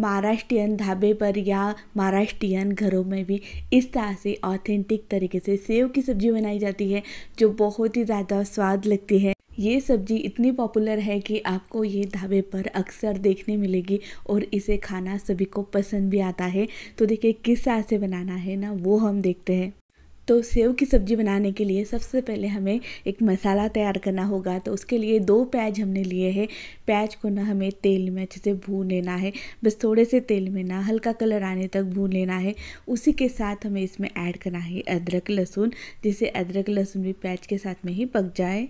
महाराष्ट्रियन ढाबे पर या महाराष्ट्रियन घरों में भी इस तरह से ऑथेंटिक तरीके से सेव की सब्ज़ी बनाई जाती है जो बहुत ही ज़्यादा स्वाद लगती है ये सब्ज़ी इतनी पॉपुलर है कि आपको ये ढाबे पर अक्सर देखने मिलेगी और इसे खाना सभी को पसंद भी आता है तो देखिए किस तरह से बनाना है ना वो हम देखते हैं तो सेव की सब्ज़ी बनाने के लिए सबसे पहले हमें एक मसाला तैयार करना होगा तो उसके लिए दो प्याज हमने लिए हैं प्याज को ना हमें तेल में अच्छे से भून लेना है बस थोड़े से तेल में ना हल्का कलर आने तक भून लेना है उसी के साथ हमें इसमें ऐड करना है अदरक लहसुन जिसे अदरक लहसुन भी प्याज के साथ में ही पक जाए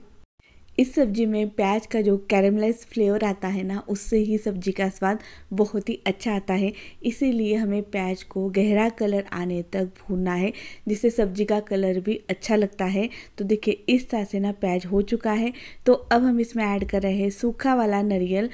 इस सब्ज़ी में प्याज का जो कैरमलाइज फ्लेवर आता है ना उससे ही सब्ज़ी का स्वाद बहुत ही अच्छा आता है इसीलिए हमें प्याज को गहरा कलर आने तक भूनना है जिससे सब्ज़ी का कलर भी अच्छा लगता है तो देखिए इस तरह से ना प्याज हो चुका है तो अब हम इसमें ऐड कर रहे हैं सूखा वाला नरियल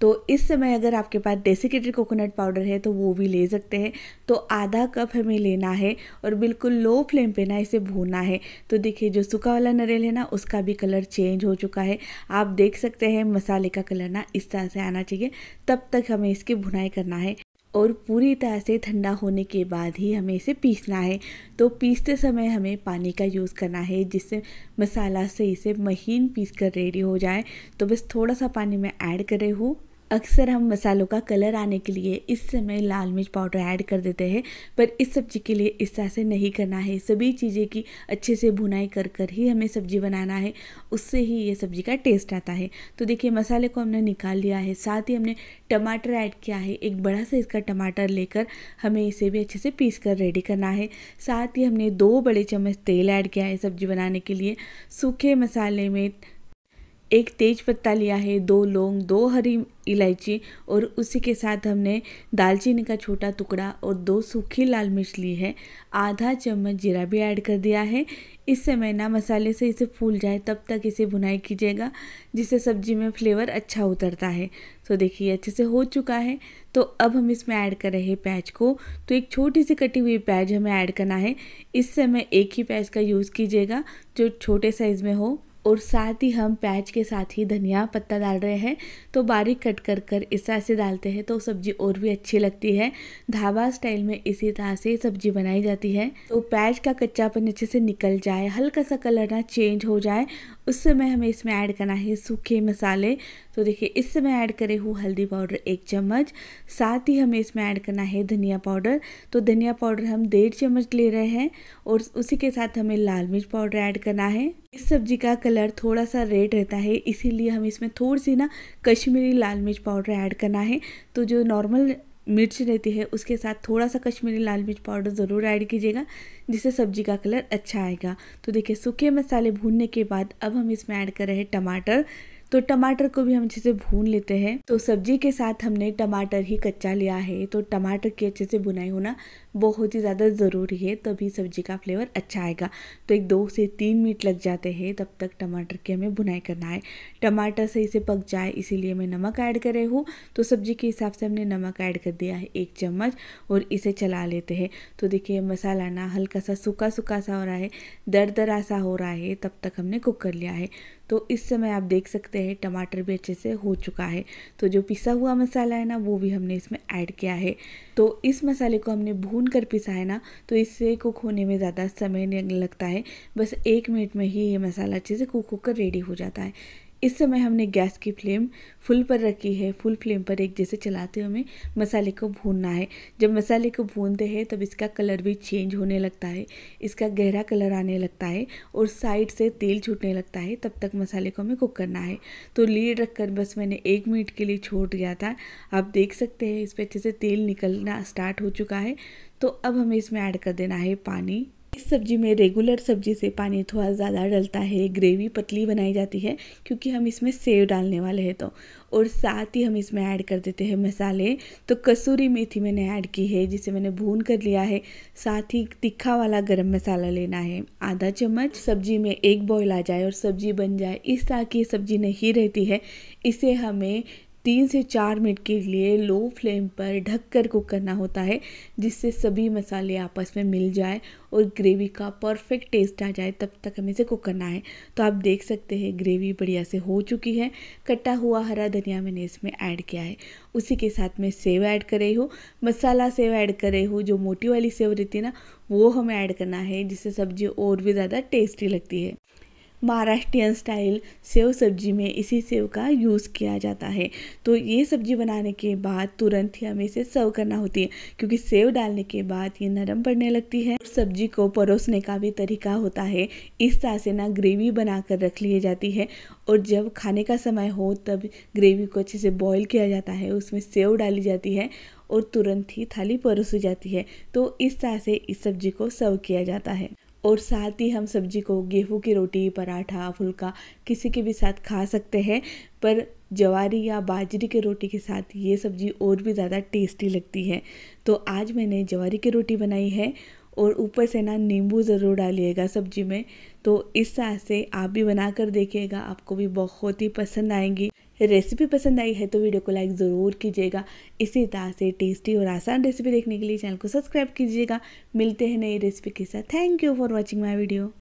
तो इस समय अगर आपके पास डेसिकेटेड कोकोनट पाउडर है तो वो भी ले सकते हैं तो आधा कप हमें लेना है और बिल्कुल लो फ्लेम पे ना इसे भूनना है तो देखिए जो सूखा वाला नारियल है ना उसका भी कलर चेंज हो चुका है आप देख सकते हैं मसाले का कलर ना इस तरह से आना चाहिए तब तक हमें इसकी भुनाई करना है और पूरी तरह से ठंडा होने के बाद ही हमें इसे पीसना है तो पीसते समय हमें पानी का यूज़ करना है जिससे मसाला सही से महीन पीस कर रेडी हो जाए तो बस थोड़ा सा पानी मैं ऐड करे हूँ अक्सर हम मसालों का कलर आने के लिए इस समय लाल मिर्च पाउडर ऐड कर देते हैं पर इस सब्जी के लिए इस तरह से नहीं करना है सभी चीज़ें की अच्छे से भुनाई कर कर ही हमें सब्जी बनाना है उससे ही ये सब्जी का टेस्ट आता है तो देखिए मसाले को हमने निकाल लिया है साथ ही हमने टमाटर ऐड किया है एक बड़ा सा इसका टमाटर लेकर हमें इसे भी अच्छे से पीस कर रेडी करना है साथ ही हमने दो बड़े चम्मच तेल ऐड किया है सब्जी बनाने के लिए सूखे मसाले में एक तेज पत्ता लिया है दो लौंग दो हरी इलायची और उसी के साथ हमने दालचीनी का छोटा टुकड़ा और दो सूखी लाल मिर्च ली है आधा चम्मच जीरा भी ऐड कर दिया है इस समय ना मसाले से इसे फूल जाए तब तक इसे भुनाई कीजिएगा जिससे सब्जी में फ्लेवर अच्छा उतरता है तो देखिए अच्छे से हो चुका है तो अब हम इसमें ऐड कर रहे हैं प्याज को तो एक छोटी सी कटी हुई प्याज हमें ऐड करना है इससे समय एक ही प्याज का यूज़ कीजिएगा जो छोटे साइज़ में हो और साथ ही हम प्याज के साथ ही धनिया पत्ता डाल रहे हैं तो बारीक कट कर कर इस तरह से डालते हैं तो सब्जी और भी अच्छी लगती है ढाबा स्टाइल में इसी तरह से सब्जी बनाई जाती है तो प्याज का कच्चापन अच्छे से निकल जाए हल्का सा कलर ना चेंज हो जाए उस समय हमें इसमें ऐड करना है सूखे मसाले तो देखिए इस समय ऐड करे हूँ हल्दी पाउडर एक चम्मच साथ ही हमें इसमें ऐड करना है धनिया पाउडर तो धनिया पाउडर हम डेढ़ चम्मच ले रहे हैं और उसी के साथ हमें लाल मिर्च पाउडर ऐड करना है इस सब्जी का कलर कलर थोड़ा सा रेड रहता है इसीलिए हम इसमें थोड़ी सी ना कश्मीरी लाल मिर्च पाउडर ऐड करना है तो जो नॉर्मल मिर्च रहती है उसके साथ थोड़ा सा कश्मीरी लाल मिर्च पाउडर ज़रूर ऐड कीजिएगा जिससे सब्जी का कलर अच्छा आएगा तो देखिए सूखे मसाले भूनने के बाद अब हम इसमें ऐड कर रहे हैं टमाटर तो टमाटर को भी हम अच्छे से भून लेते हैं तो सब्जी के साथ हमने टमाटर ही कच्चा लिया है तो टमाटर की अच्छे से बुनाई होना बहुत ही ज़्यादा ज़रूरी है तभी सब्जी का फ्लेवर अच्छा आएगा तो एक दो से तीन मिनट लग जाते हैं तब तक टमाटर की हमें बुनाई करना है टमाटर सही से पक जाए इसीलिए मैं नमक ऐड कर रही हूँ तो सब्जी के हिसाब से हमने नमक ऐड कर दिया है एक चम्मच और इसे चला लेते हैं तो देखिए मसाला ना हल्का सा सूखा सूखा सा हो रहा है दर दरा सा हो रहा है तब तक हमने कुक कर लिया है तो इस समय आप देख सकते हैं टमाटर भी अच्छे से हो चुका है तो जो पिसा हुआ मसाला है ना वो भी हमने इसमें ऐड किया है तो इस मसाले को हमने भून कर पिसा है ना तो इससे कुक होने में ज़्यादा समय नहीं लगता है बस एक मिनट में ही ये मसाला अच्छे से कुक होकर रेडी हो जाता है इस समय हमने गैस की फ्लेम फुल पर रखी है फुल फ्लेम पर एक जैसे चलाते हुए हमें मसाले को भूनना है जब मसाले को भूनते हैं तब इसका कलर भी चेंज होने लगता है इसका गहरा कलर आने लगता है और साइड से तेल छूटने लगता है तब तक मसाले को हमें कुक करना है तो लीड रखकर बस मैंने एक मिनट के लिए छोड़ दिया था आप देख सकते हैं इस पर अच्छे से तेल निकलना स्टार्ट हो चुका है तो अब हमें इसमें ऐड कर देना है पानी इस सब्जी में रेगुलर सब्जी से पानी थोड़ा ज़्यादा डलता है ग्रेवी पतली बनाई जाती है क्योंकि हम इसमें सेव डालने वाले हैं तो और साथ ही हम इसमें ऐड कर देते हैं मसाले तो कसूरी मेथी मैंने ऐड की है जिसे मैंने भून कर लिया है साथ ही तीखा वाला गरम मसाला लेना है आधा चम्मच सब्जी में एक बॉयल आ जाए और सब्जी बन जाए इस तरह की सब्जी नहीं रहती है इसे हमें तीन से चार मिनट के लिए लो फ्लेम पर ढक कर कुक करना होता है जिससे सभी मसाले आपस में मिल जाए और ग्रेवी का परफेक्ट टेस्ट आ जाए तब तक हमें इसे कुक करना है तो आप देख सकते हैं ग्रेवी बढ़िया से हो चुकी है कटा हुआ हरा धनिया मैंने इसमें ऐड किया है उसी के साथ में सेव ऐड कर रही हूँ मसाला सेव ऐड कर रही हूँ जो मोटी वाली सेव रहती है ना वो हमें ऐड करना है जिससे सब्ज़ी और भी ज़्यादा टेस्टी लगती है महाराष्ट्रियन स्टाइल सेव सब्जी में इसी सेव का यूज़ किया जाता है तो ये सब्जी बनाने के बाद तुरंत ही हमें इसे सर्व करना होती है क्योंकि सेव डालने के बाद ये नरम पड़ने लगती है और सब्जी को परोसने का भी तरीका होता है इस तरह से ना ग्रेवी बनाकर रख ली जाती है और जब खाने का समय हो तब ग्रेवी को अच्छे से बॉईल किया जाता है उसमें सेव डाली जाती है और तुरंत ही थाली परोसी जाती है तो इस तरह से इस सब्जी को सर्व किया जाता है और साथ ही हम सब्जी को गेहूँ की रोटी पराठा फुल्का किसी के भी साथ खा सकते हैं पर जवारी या बाजरे की रोटी के साथ ये सब्जी और भी ज़्यादा टेस्टी लगती है तो आज मैंने जवारी की रोटी बनाई है और ऊपर से ना नींबू ज़रूर डालिएगा सब्जी में तो इस तरह से आप भी बना कर देखिएगा आपको भी बहुत ही पसंद आएंगी रेसिपी पसंद आई है तो वीडियो को लाइक ज़रूर कीजिएगा इसी तरह से टेस्टी और आसान रेसिपी देखने के लिए चैनल को सब्सक्राइब कीजिएगा मिलते हैं नई रेसिपी के साथ thank you for watching my video